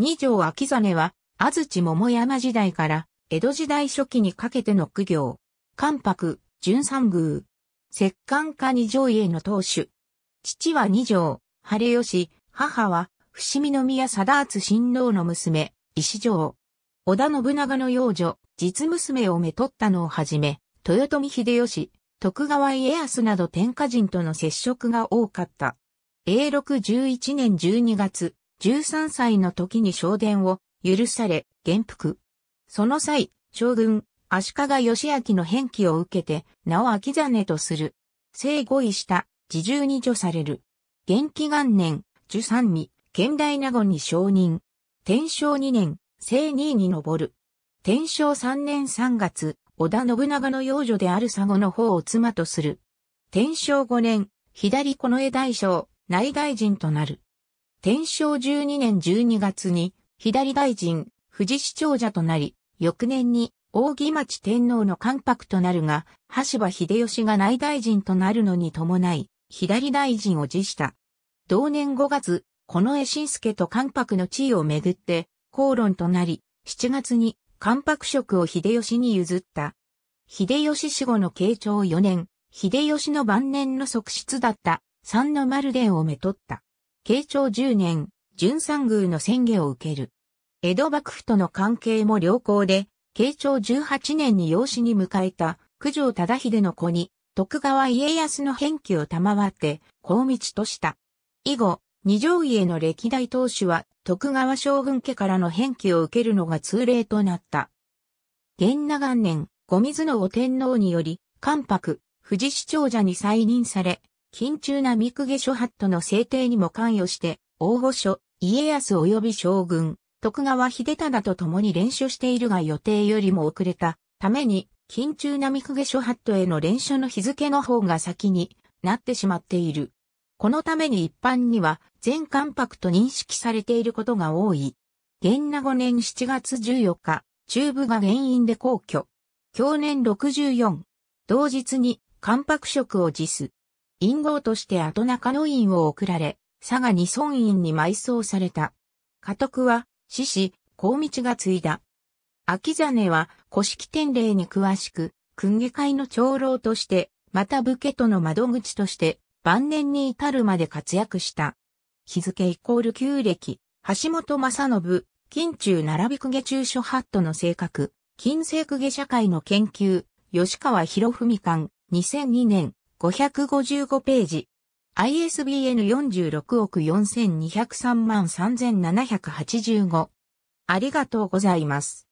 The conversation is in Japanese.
二条秋実は、安土桃山時代から、江戸時代初期にかけての苦行。関白、純三宮。摂関家二条家の当主。父は二条、晴吉、母は、伏見宮貞厚親王の娘、石城。織田信長の幼女、実娘をめとったのをはじめ、豊臣秀吉、徳川家康など天下人との接触が多かった。永禄11年12月、13歳の時に昇殿を許され、元服。その際、将軍、足利義明の返記を受けて、名を秋真とする。生後位した、自重に除される。元気元年、十三に、現代名護に承認。天正二年、正二位に上る。天正三年三月、織田信長の養女である佐護の方を妻とする。天正五年、左近衛大将、内大臣となる。天正12年12月に、左大臣、富士市長者となり、翌年に、大木町天皇の関白となるが、橋場秀吉が内大臣となるのに伴い、左大臣を辞した。同年5月、この江信介と関白の地位をめぐって、口論となり、7月に関白職を秀吉に譲った。秀吉死後の慶長4年、秀吉の晩年の側室だった三の丸殿をめとった。慶長10年、淳三宮の宣言を受ける。江戸幕府との関係も良好で、慶長18年に養子に迎えた九条忠秀の子に、徳川家康の返記を賜って、公道とした。以後、二条家の歴代当主は、徳川将軍家からの返記を受けるのが通例となった。元那元年、五水の天皇により、関白、富士市長者に再任され、緊中な三久家諸法度の制定にも関与して、大御所、家康及び将軍、徳川秀忠と共に練習しているが予定よりも遅れたために、緊中な三久家諸法度への練習の日付の方が先になってしまっている。このために一般には全関白と認識されていることが多い。元那5年7月14日、中部が原因で皇居。去年64。同日に関白職を辞す。陰号として後中の院を送られ、佐賀二村院に埋葬された。家督は、獅子、高道が継いだ。秋真は、古式典礼に詳しく、訓下会の長老として、また武家との窓口として、晩年に至るまで活躍した。日付イコール旧暦、橋本正信、近中並び公家中書ハットの性格、近世公家社会の研究、吉川博文館、2002年。555ページ。ISBN 46億4203万3785。ありがとうございます。